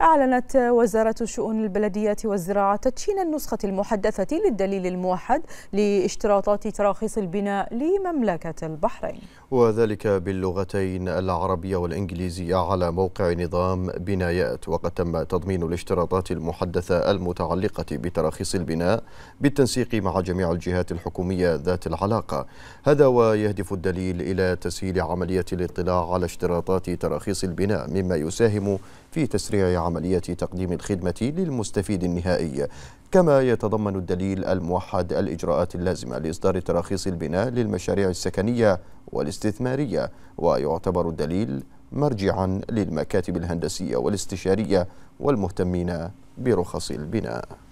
أعلنت وزارة شؤون البلدية والزراعة تدشين النسخة المحدثة للدليل الموحد لاشتراطات تراخيص البناء لمملكة البحرين وذلك باللغتين العربية والإنجليزية على موقع نظام بنايات وقد تم تضمين الاشتراطات المحدثة المتعلقة بتراخيص البناء بالتنسيق مع جميع الجهات الحكومية ذات العلاقة هذا ويهدف الدليل إلى تسهيل عملية الاطلاع على اشتراطات تراخيص البناء مما يساهم في تسريع عملية تقديم الخدمة للمستفيد النهائي كما يتضمن الدليل الموحد الإجراءات اللازمة لإصدار تراخيص البناء للمشاريع السكنية والاستثمارية ويعتبر الدليل مرجعا للمكاتب الهندسية والاستشارية والمهتمين برخص البناء